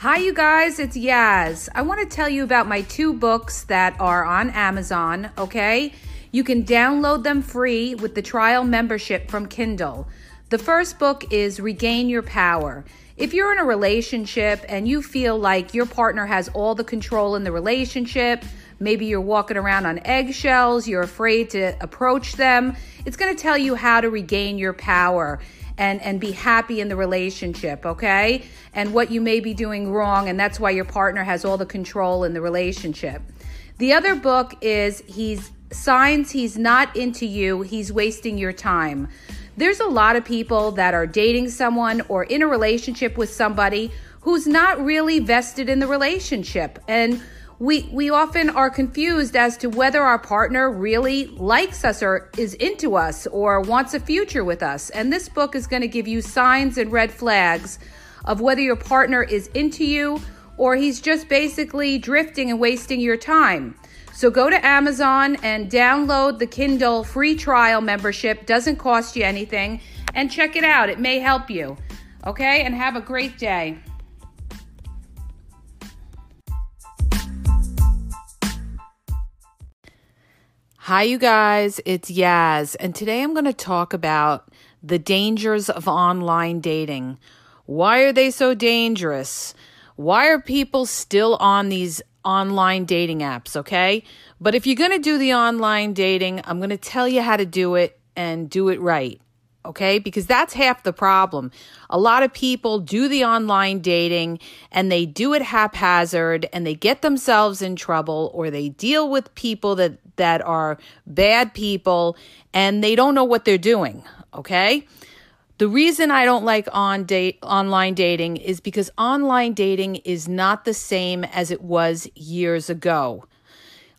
Hi, you guys, it's Yaz. I want to tell you about my two books that are on Amazon, okay? You can download them free with the trial membership from Kindle. The first book is Regain Your Power. If you're in a relationship and you feel like your partner has all the control in the relationship, maybe you're walking around on eggshells, you're afraid to approach them, it's going to tell you how to regain your power and and be happy in the relationship, okay? And what you may be doing wrong and that's why your partner has all the control in the relationship. The other book is he's signs he's not into you, he's wasting your time. There's a lot of people that are dating someone or in a relationship with somebody who's not really vested in the relationship and we, we often are confused as to whether our partner really likes us or is into us or wants a future with us. And this book is going to give you signs and red flags of whether your partner is into you or he's just basically drifting and wasting your time. So go to Amazon and download the Kindle free trial membership. Doesn't cost you anything. And check it out, it may help you. Okay, and have a great day. Hi, you guys, it's Yaz, and today I'm going to talk about the dangers of online dating. Why are they so dangerous? Why are people still on these online dating apps? Okay. But if you're going to do the online dating, I'm going to tell you how to do it and do it right. Okay, because that's half the problem. A lot of people do the online dating and they do it haphazard and they get themselves in trouble or they deal with people that, that are bad people and they don't know what they're doing. Okay, the reason I don't like on date online dating is because online dating is not the same as it was years ago.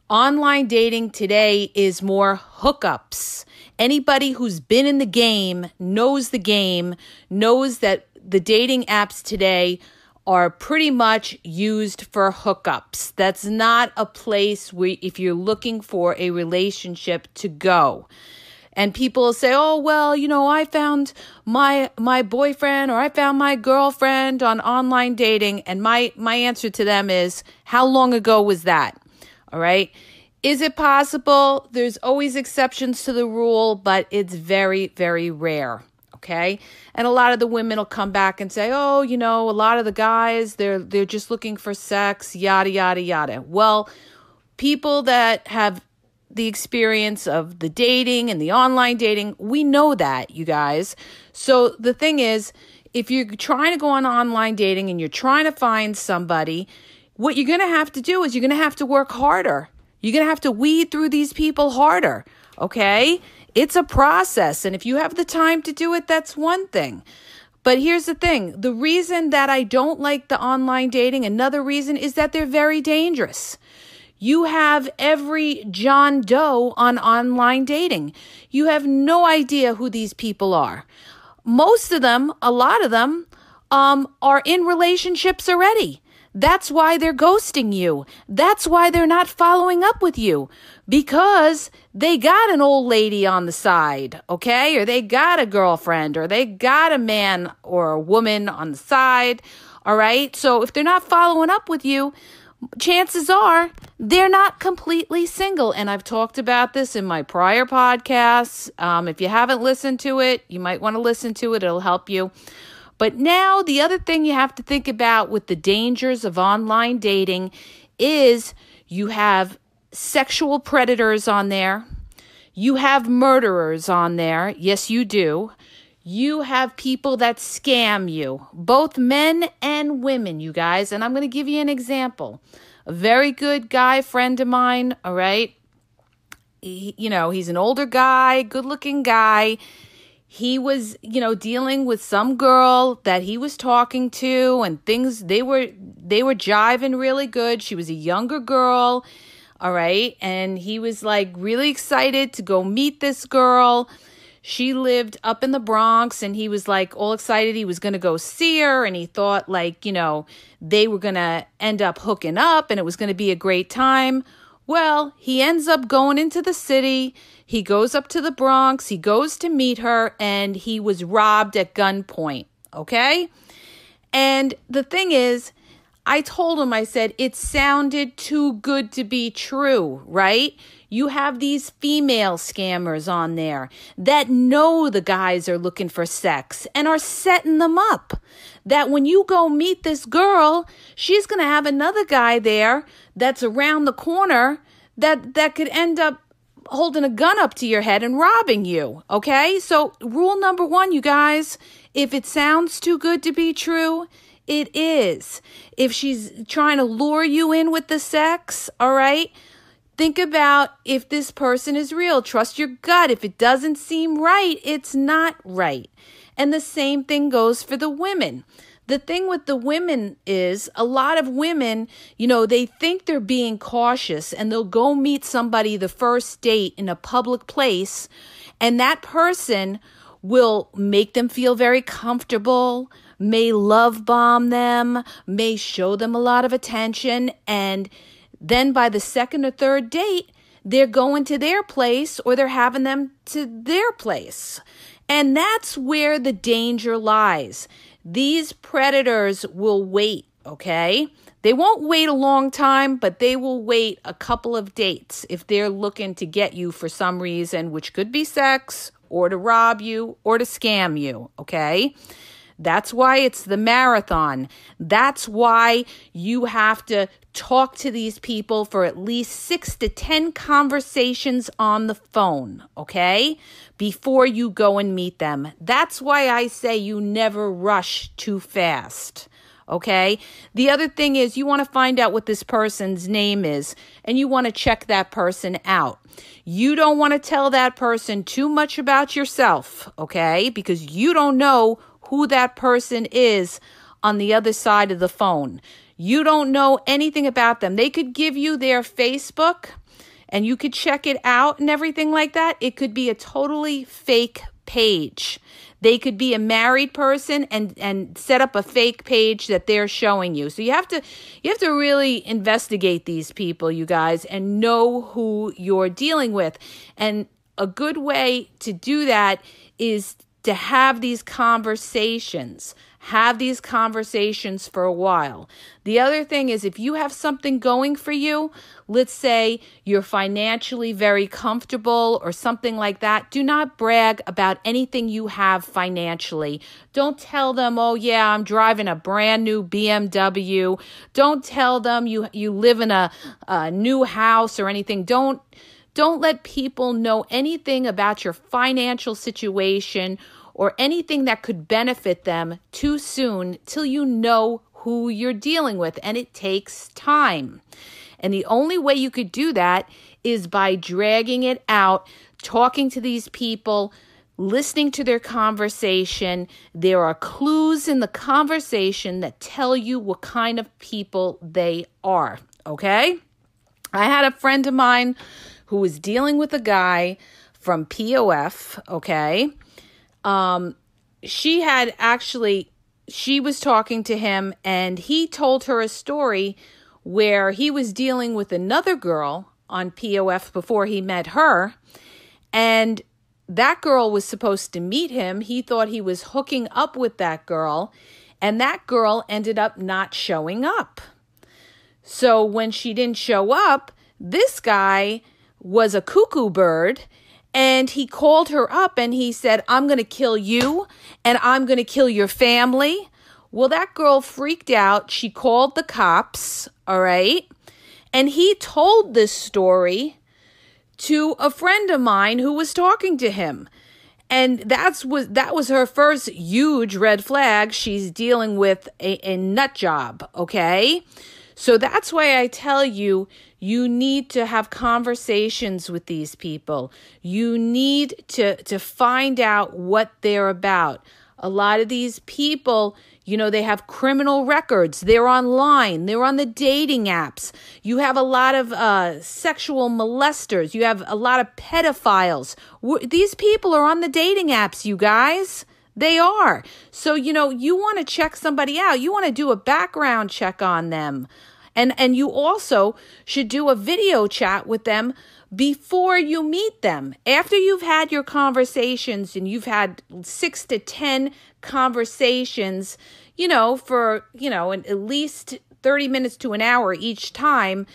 Online dating today is more hookups. Anybody who's been in the game knows the game, knows that the dating apps today are pretty much used for hookups. That's not a place where, if you're looking for a relationship, to go. And people say, "Oh well, you know, I found my my boyfriend or I found my girlfriend on online dating." And my my answer to them is, "How long ago was that?" All right? Is it possible? There's always exceptions to the rule, but it's very, very rare. Okay. And a lot of the women will come back and say, oh, you know, a lot of the guys, they're they're just looking for sex, yada, yada, yada. Well, people that have the experience of the dating and the online dating, we know that, you guys. So the thing is, if you're trying to go on online dating and you're trying to find somebody, what you're going to have to do is you're going to have to work harder. You're going to have to weed through these people harder, okay? It's a process. And if you have the time to do it, that's one thing. But here's the thing the reason that I don't like the online dating, another reason is that they're very dangerous. You have every John Doe on online dating. You have no idea who these people are. Most of them, a lot of them, um, are in relationships already. That's why they're ghosting you. That's why they're not following up with you because they got an old lady on the side, okay? Or they got a girlfriend or they got a man or a woman on the side, all right? So if they're not following up with you, chances are they're not completely single. And I've talked about this in my prior podcasts. Um, if you haven't listened to it, you might want to listen to it, it'll help you. But now, the other thing you have to think about with the dangers of online dating is you have sexual predators on there, you have murderers on there. Yes, you do. You have people that scam you, both men and women, you guys. And I'm going to give you an example. A very good guy friend of mine, all right? He, you know, he's an older guy, good looking guy he was, you know, dealing with some girl that he was talking to and things they were they were jiving really good. She was a younger girl, all right? And he was like really excited to go meet this girl. She lived up in the Bronx and he was like all excited he was going to go see her and he thought like, you know, they were going to end up hooking up and it was going to be a great time. Well, he ends up going into the city he goes up to the Bronx, he goes to meet her, and he was robbed at gunpoint. Okay? And the thing is, I told him, I said, it sounded too good to be true, right? You have these female scammers on there that know the guys are looking for sex and are setting them up. That when you go meet this girl, she's going to have another guy there that's around the corner that that could end up holding a gun up to your head and robbing you. Okay? So, rule number one, you guys if it sounds too good to be true, it is. If she's trying to lure you in with the sex, all right? Think about if this person is real. Trust your gut. If it doesn't seem right, it's not right. And the same thing goes for the women the thing with the women is a lot of women, you know, they think they're being cautious and they'll go meet somebody the first date in a public place, and that person will make them feel very comfortable, may love bomb them, may show them a lot of attention, and then by the second or third date, they're going to their place or they're having them to their place. And that's where the danger lies. These predators will wait, okay? They won't wait a long time, but they will wait a couple of dates if they're looking to get you for some reason, which could be sex or to rob you or to scam you, okay? That's why it's the marathon. That's why you have to talk to these people for at least six to 10 conversations on the phone, okay? Before you go and meet them. That's why I say you never rush too fast. Okay. The other thing is, you want to find out what this person's name is and you want to check that person out. You don't want to tell that person too much about yourself. Okay. Because you don't know who that person is on the other side of the phone. You don't know anything about them. They could give you their Facebook and you could check it out and everything like that. It could be a totally fake page. They could be a married person and and set up a fake page that they're showing you. So you have to you have to really investigate these people, you guys, and know who you're dealing with. And a good way to do that is to have these conversations. Have these conversations for a while. The other thing is, if you have something going for you, let's say you're financially very comfortable or something like that, do not brag about anything you have financially. Don't tell them, oh, yeah, I'm driving a brand new BMW. Don't tell them you, you live in a, a new house or anything. Don't don't let people know anything about your financial situation or anything that could benefit them too soon till you know who you're dealing with, and it takes time. And the only way you could do that is by dragging it out, talking to these people, listening to their conversation. There are clues in the conversation that tell you what kind of people they are, okay? I had a friend of mine who was dealing with a guy from POF, okay? Um, she had actually she was talking to him and he told her a story where he was dealing with another girl on POF before he met her and that girl was supposed to meet him. He thought he was hooking up with that girl and that girl ended up not showing up. So when she didn't show up, this guy was a cuckoo bird. And he called her up and he said, I'm going to kill you and I'm going to kill your family. Well, that girl freaked out. She called the cops, all right? And he told this story to a friend of mine who was talking to him. And that's was that was her first huge red flag. She's dealing with a, a nut job, okay? So that's why I tell you you need to have conversations with these people. You need to, to find out what they're about. A lot of these people, you know, they have criminal records. They're online. They're on the dating apps. You have a lot of uh, sexual molesters. You have a lot of pedophiles. these people are on the dating apps, you guys. They are. So, you know, you want to check somebody out. You want to do a background check on them. And and you also should do a video chat with them before you meet them. After you've had your conversations and you've had 6 to 10 conversations, you know, for, you know, at least 30 minutes to an hour each time,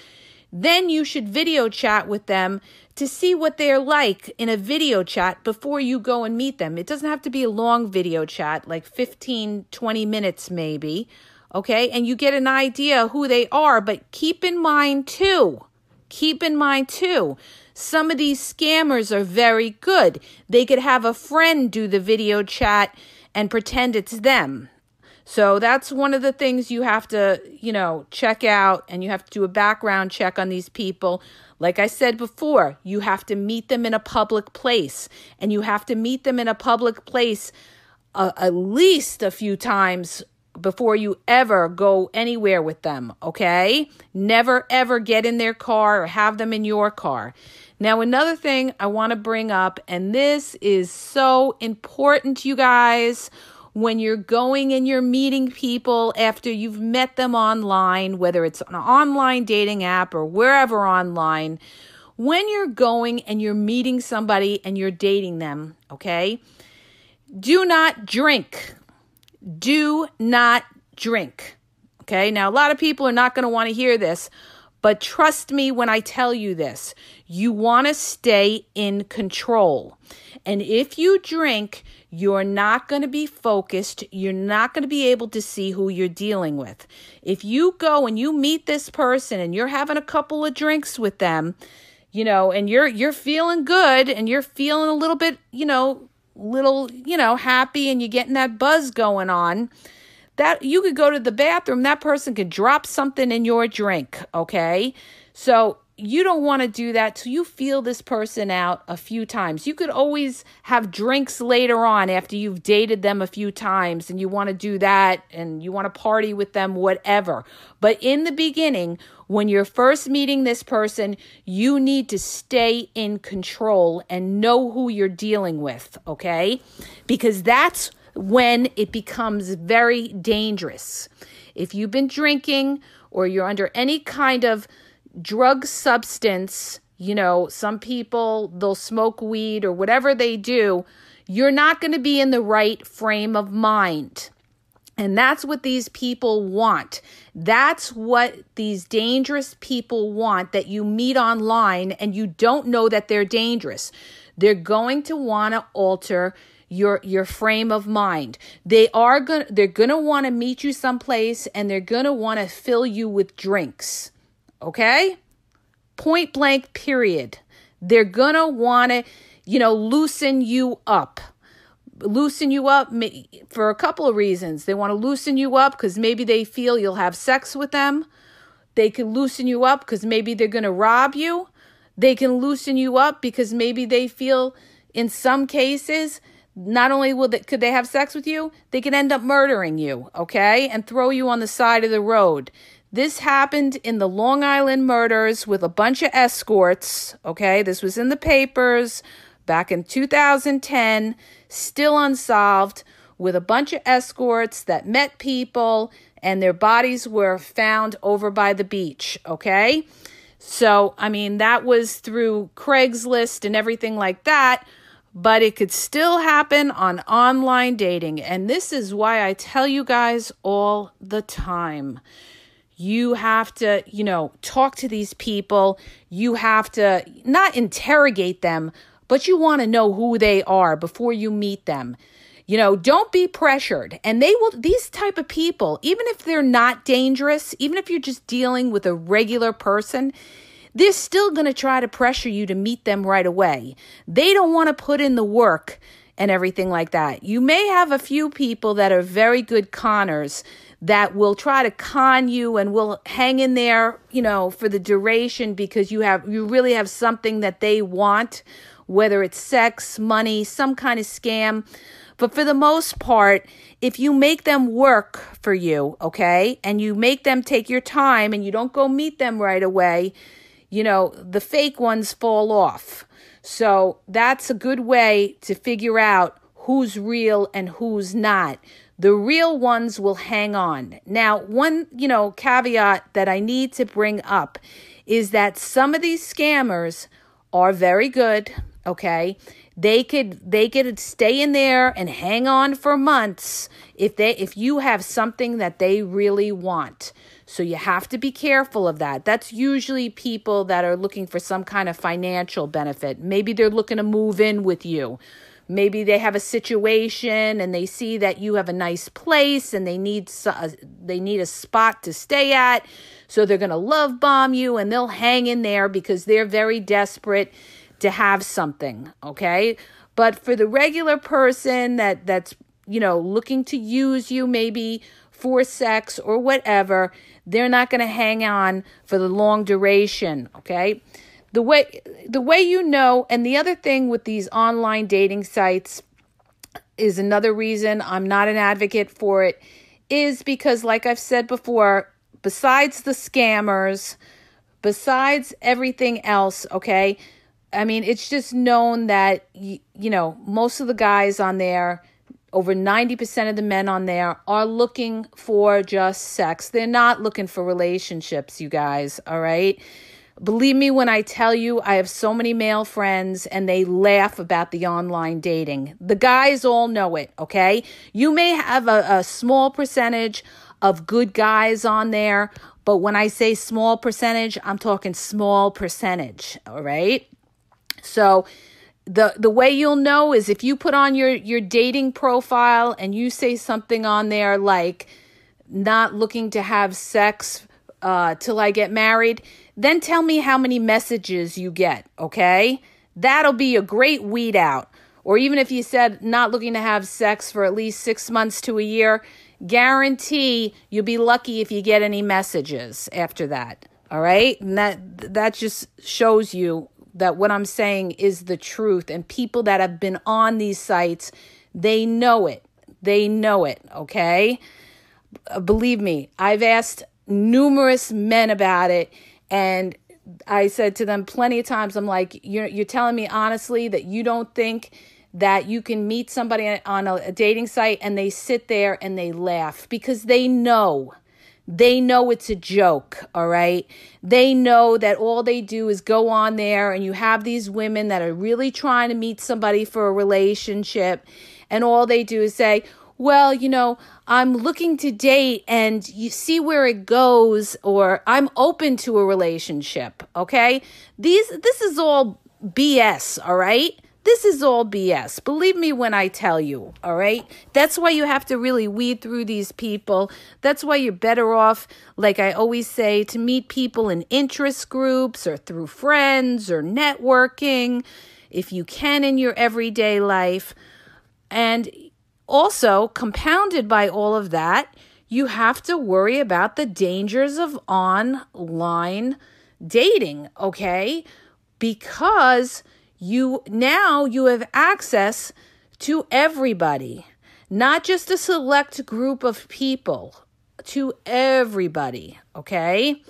then you should video chat with them to see what they're like in a video chat before you go and meet them. It doesn't have to be a long video chat, like 15, 20 minutes maybe okay? And you get an idea who they are, but keep in mind too, keep in mind too, some of these scammers are very good. They could have a friend do the video chat and pretend it's them. So that's one of the things you have to, you know, check out and you have to do a background check on these people. Like I said before, you have to meet them in a public place and you have to meet them in a public place uh, at least a few times before you ever go anywhere with them, okay? Never ever get in their car or have them in your car. Now, another thing I want to bring up, and this is so important, you guys, when you're going and you're meeting people after you've met them online, whether it's an online dating app or wherever online, when you're going and you're meeting somebody and you're dating them, okay? Do not drink do not drink. Okay, now a lot of people are not going to want to hear this, but trust me when I tell you this. You want to stay in control. And if you drink, you're not going to be focused. You're not going to be able to see who you're dealing with. If you go and you meet this person and you're having a couple of drinks with them, you know, and you're you're feeling good and you're feeling a little bit, you know, little, you know, happy and you're getting that buzz going on, that you could go to the bathroom, that person could drop something in your drink, okay? So you don't want to do that till you feel this person out a few times. You could always have drinks later on after you've dated them a few times and you want to do that and you want to party with them, whatever. But in the beginning, when you're first meeting this person, you need to stay in control and know who you're dealing with, okay? Because that's when it becomes very dangerous. If you've been drinking or you're under any kind of drug substance, you know, some people they'll smoke weed or whatever they do, you're not going to be in the right frame of mind. And that's what these people want. That's what these dangerous people want that you meet online and you don't know that they're dangerous. They're going to want to alter your your frame of mind. They are going to they're going to want to meet you someplace and they're going to want to fill you with drinks. Okay? Point blank period. They're going to want to, you know, loosen you up loosen you up for a couple of reasons. They want to loosen you up because maybe they feel you'll have sex with them. They can loosen you up because maybe they're going to rob you. They can loosen you up because maybe they feel, in some cases, not only will they, could they have sex with you, they can end up murdering you, okay, and throw you on the side of the road. This happened in the Long Island murders with a bunch of escorts, okay? This was in the papers back in 2010, still unsolved, with a bunch of escorts that met people and their bodies were found over by the beach, okay? So, I mean, that was through Craigslist and everything like that, but it could still happen on online dating. And this is why I tell you guys all the time you have to you know talk to these people you have to not interrogate them but you want to know who they are before you meet them. You know, don't be pressured. And they will, these type of people, even if they're not dangerous, even if you're just dealing with a regular person, they're still going to try to pressure you to meet them right away. They don't want to put in the work and everything like that. You may have a few people that are very good conners that will try to con you and will hang in there, you know, for the duration because you have you really have something that they want whether it's sex, money, some kind of scam. But for the most part, if you make them work for you, okay, and you make them take your time and you don't go meet them right away, you know, the fake ones fall off. So that's a good way to figure out who's real and who's not. The real ones will hang on. Now, one, you know, caveat that I need to bring up is that some of these scammers are very good okay they could they could stay in there and hang on for months if they if you have something that they really want so you have to be careful of that that's usually people that are looking for some kind of financial benefit maybe they're looking to move in with you maybe they have a situation and they see that you have a nice place and they need uh, they need a spot to stay at so they're going to love bomb you and they'll hang in there because they're very desperate to have something, okay? But for the regular person that that's, you know, looking to use you maybe for sex or whatever, they're not going to hang on for the long duration, okay? The way the way you know and the other thing with these online dating sites is another reason I'm not an advocate for it is because like I've said before, besides the scammers, besides everything else, okay? I mean, it's just known that, you, you know, most of the guys on there, over 90% of the men on there, are looking for just sex. They're not looking for relationships, you guys, all right? Believe me when I tell you, I have so many male friends and they laugh about the online dating. The guys all know it, okay? You may have a, a small percentage of good guys on there, but when I say small percentage, I'm talking small percentage, all right? So the the way you'll know is if you put on your your dating profile and you say something on there like not looking to have sex uh, till I get married, then tell me how many messages you get, okay? That'll be a great weed out. Or even if you said not looking to have sex for at least 6 months to a year, guarantee you'll be lucky if you get any messages after that. All right? And that that just shows you that what I'm saying is the truth. And people that have been on these sites, they know it. They know it, okay? Uh, believe me, I've asked numerous men about it and I said to them plenty of times I'm like you're you're telling me honestly that you don't think that you can meet somebody on a dating site and they sit there and they laugh because they know. They know it's a joke, all right? They know that all they do is go on there and you have these women that are really trying to meet somebody for a relationship and all they do is say, well, you know, I'm looking to date and you see where it goes or I'm open to a relationship, okay? These this is all BS, all right? This is all BS. Believe me when I tell you, all right? That's why you have to really weed through these people. That's why you're better off, like I always say, to meet people in interest groups or through friends or networking if you can in your everyday life. And also, compounded by all of that, you have to worry about the dangers of online dating, okay? Because you now you have access to everybody, not just a select group of people, to everybody, okay?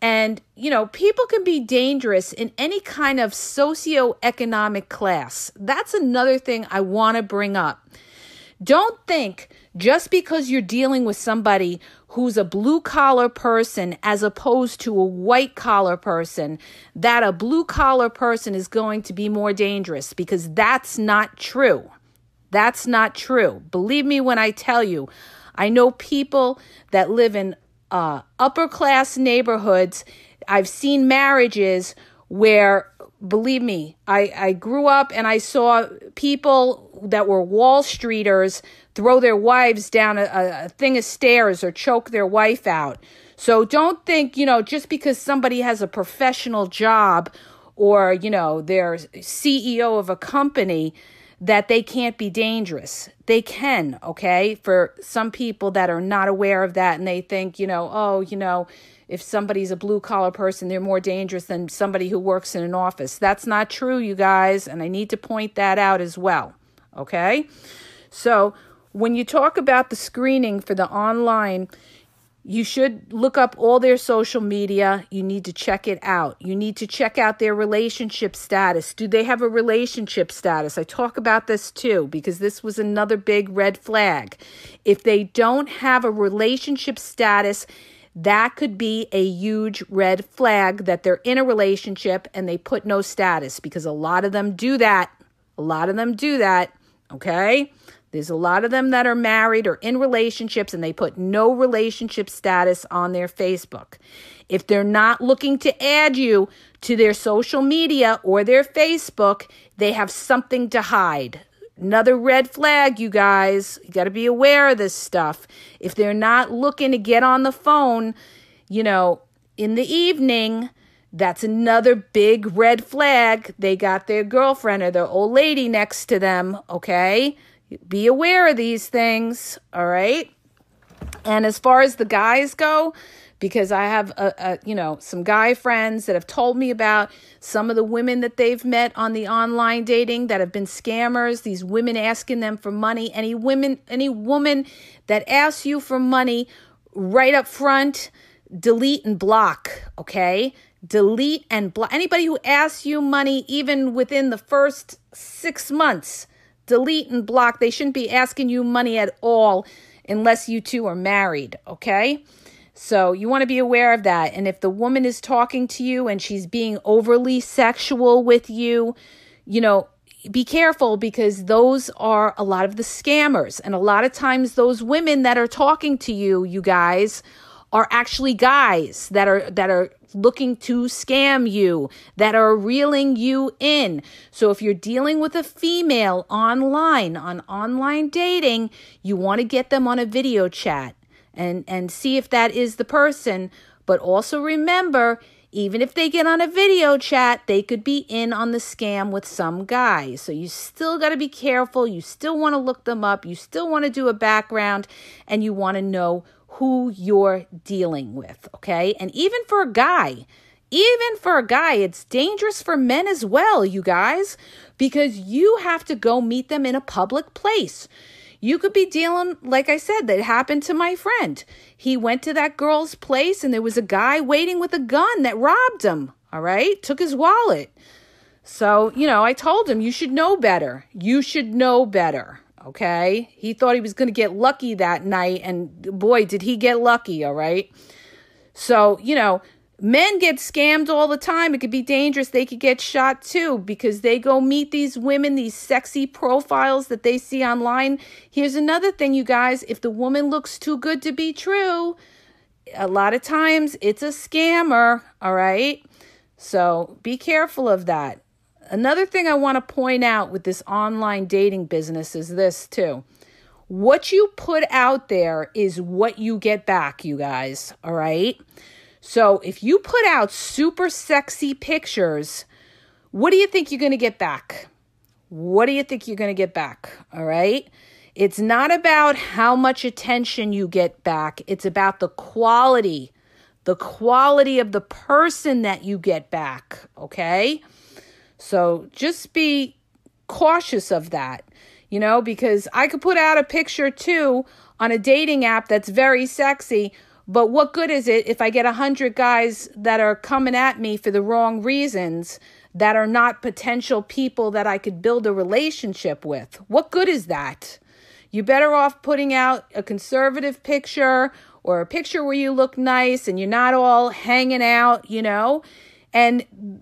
And, you know, people can be dangerous in any kind of socioeconomic class. That's another thing I want to bring up. Don't think just because you're dealing with somebody who's a blue collar person as opposed to a white collar person that a blue collar person is going to be more dangerous because that's not true. That's not true. Believe me when I tell you, I know people that live in uh, upper class neighborhoods. I've seen marriages where believe me, I, I grew up and I saw people that were Wall Streeters throw their wives down a, a, thing of stairs or choke their wife out. So don't think, you know, just because somebody has a professional job or, you know, they're CEO of a company that they can't be dangerous. They can, okay? For some people that are not aware of that and they think, you know, oh, you know, if somebody's a blue collar person, they're more dangerous than somebody who works in an office. That's not true, you guys, and I need to point that out as well. Okay? So, when you talk about the screening for the online, you should look up all their social media. You need to check it out. You need to check out their relationship status. Do they have a relationship status? I talk about this too because this was another big red flag. If they don't have a relationship status, that could be a huge red flag that they're in a relationship and they put no status because a lot of them do that. A lot of them do that. Okay. There's a lot of them that are married or in relationships and they put no relationship status on their Facebook. If they're not looking to add you to their social media or their Facebook, they have something to hide. Another red flag, you guys. You got to be aware of this stuff. If they're not looking to get on the phone, you know, in the evening, that's another big red flag. They got their girlfriend or their old lady next to them, okay? Be aware of these things, all right? And as far as the guys go, because I have a, a, you know some guy friends that have told me about some of the women that they've met on the online dating that have been scammers. These women asking them for money. Any women, any woman that asks you for money right up front, delete and block. Okay, delete and block anybody who asks you money even within the first six months. Delete and block. They shouldn't be asking you money at all unless you two are married. Okay. So you want to be aware of that. And if the woman is talking to you and she's being overly sexual with you, you know, be careful because those are a lot of the scammers. And a lot of times, those women that are talking to you, you guys, are actually guys that are that are looking to scam you that are reeling you in so if you're dealing with a female online on online dating you want to get them on a video chat and and see if that is the person but also remember even if they get on a video chat, they could be in on the scam with some guy. So you still got to be careful. You still want to look them up. You still want to do a background and you want to know who you're dealing with. Okay. And even for a guy, even for a guy, it's dangerous for men as well, you guys, because you have to go meet them in a public place. You could be dealing, like I said, that happened to my friend. He went to that girl's place and there was a guy waiting with a gun that robbed him, all right? Took his wallet. So, you know, I told him, you should know better. You should know better, okay? He thought he was going to get lucky that night, and boy, did he get lucky, all right? So, you know, men get scammed all the time. It could be dangerous. They could get shot too because they go meet these women, these sexy profiles that they see online. Here's another thing, you guys if the woman looks too good to be true, a lot of times it's a scammer, all right? So be careful of that. Another thing I want to point out with this online dating business is this too. What you put out there is what you get back, you guys, all right? So if you put out super sexy pictures, what do you think you're going to get back? What do you think you're going to get back? All right. It's not about how much attention you get back, it's about the quality, the quality of the person that you get back. Okay. So just be cautious of that, you know, because I could put out a picture too on a dating app that's very sexy, but what good is it if I get 100 guys that are coming at me for the wrong reasons that are not potential people that I could build a relationship with? What good is that? You're better off putting out a conservative picture or a picture where you look nice and you're not all hanging out, you know? And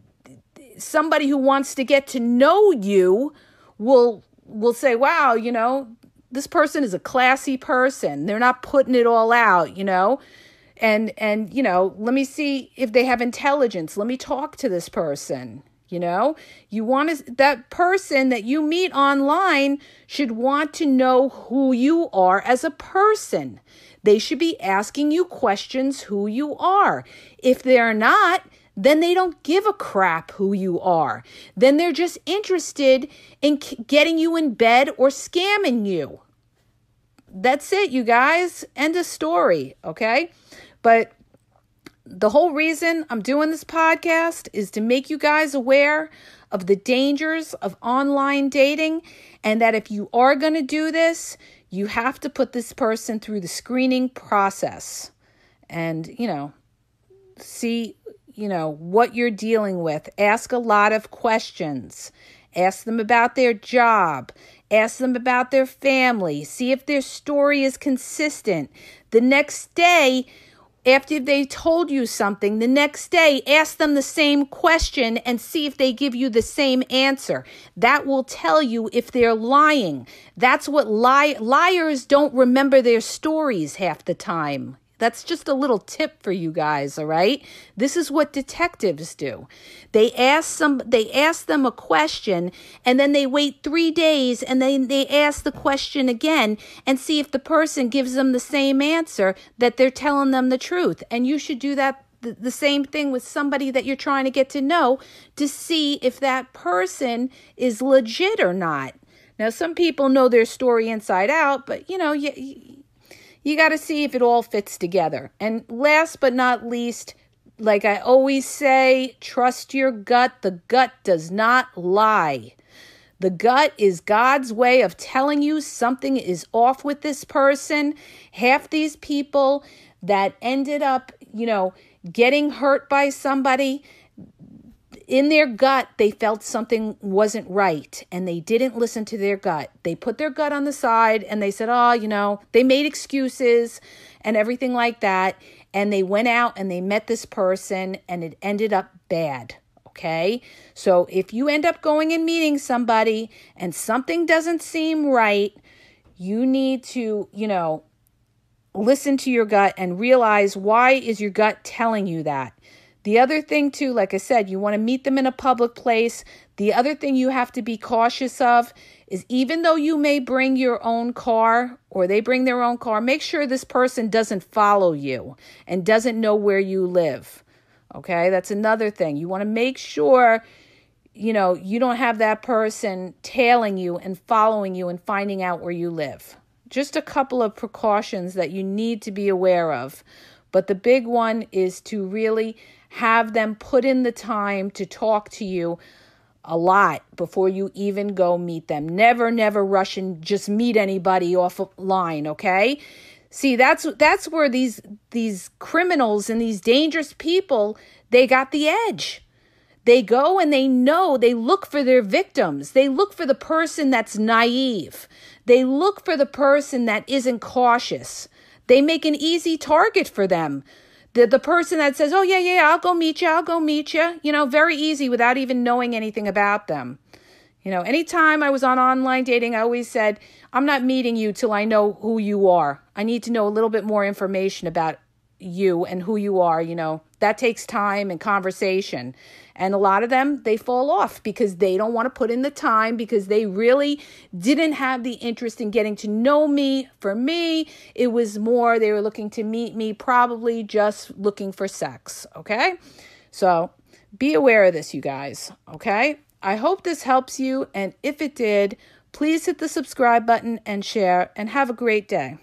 somebody who wants to get to know you will will say, "Wow, you know, this person is a classy person. They're not putting it all out, you know? And and you know, let me see if they have intelligence. Let me talk to this person, you know? You want to that person that you meet online should want to know who you are as a person. They should be asking you questions who you are. If they're not, then they don't give a crap who you are. Then they're just interested in getting you in bed or scamming you. That's it, you guys. End of story, okay? But the whole reason I'm doing this podcast is to make you guys aware of the dangers of online dating and that if you are going to do this, you have to put this person through the screening process and, you know, see you know, what you're dealing with. Ask a lot of questions. Ask them about their job. Ask them about their family. See if their story is consistent. The next day, after they told you something, the next day, ask them the same question and see if they give you the same answer. That will tell you if they're lying. That's what li- liars don't remember their stories half the time. That's just a little tip for you guys, all right? This is what detectives do. They ask some they ask them a question and then they wait 3 days and then they ask the question again and see if the person gives them the same answer that they're telling them the truth. And you should do that the same thing with somebody that you're trying to get to know to see if that person is legit or not. Now, some people know their story inside out, but you know, you, you got to see if it all fits together. And last but not least, like I always say, trust your gut. The gut does not lie. The gut is God's way of telling you something is off with this person. Half these people that ended up, you know, getting hurt by somebody in their gut, they felt something wasn't right and they didn't listen to their gut. They put their gut on the side and they said, oh, you know, they made excuses and everything like that. And they went out and they met this person and it ended up bad. Okay. So if you end up going and meeting somebody and something doesn't seem right, you need to, you know, listen to your gut and realize why is your gut telling you that? The other thing, too, like I said, you want to meet them in a public place. The other thing you have to be cautious of is even though you may bring your own car or they bring their own car, make sure this person doesn't follow you and doesn't know where you live. Okay, that's another thing. You want to make sure you know you don't have that person tailing you and following you and finding out where you live. Just a couple of precautions that you need to be aware of. But the big one is to really have them put in the time to talk to you a lot before you even go meet them. Never, never rush and just meet anybody offline, okay? See, that's that's where these these criminals and these dangerous people, they got the edge. They go and they know, they look for their victims. They look for the person that's naive. They look for the person that isn't cautious. They make an easy target for them the, the person that says, oh, yeah, yeah, I'll go meet you, I'll go meet you, you know, very easy without even knowing anything about them. You know, anytime I was on online dating, I always said, I'm not meeting you till I know who you are. I need to know a little bit more information about you and who you are, you know, that takes time and conversation. And a lot of them, they fall off because they don't want to put in the time because they really didn't have the interest in getting to know me. For me, it was more they were looking to meet me, probably just looking for sex. Okay. So be aware of this, you guys. Okay. I hope this helps you. And if it did, please hit the subscribe button and share. And have a great day.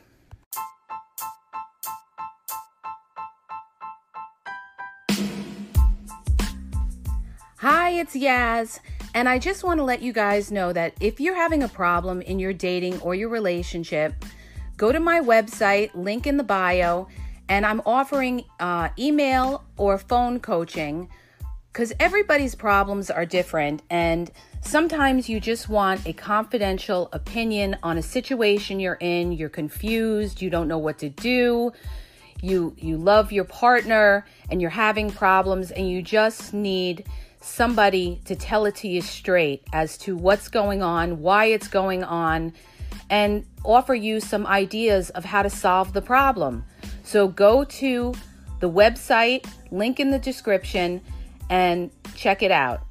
Hi, it's Yaz, and I just want to let you guys know that if you're having a problem in your dating or your relationship, go to my website, link in the bio, and I'm offering uh, email or phone coaching because everybody's problems are different, and sometimes you just want a confidential opinion on a situation you're in, you're confused, you don't know what to do you you love your partner and you're having problems and you just need somebody to tell it to you straight as to what's going on, why it's going on, and offer you some ideas of how to solve the problem. So go to the website, link in the description, and check it out.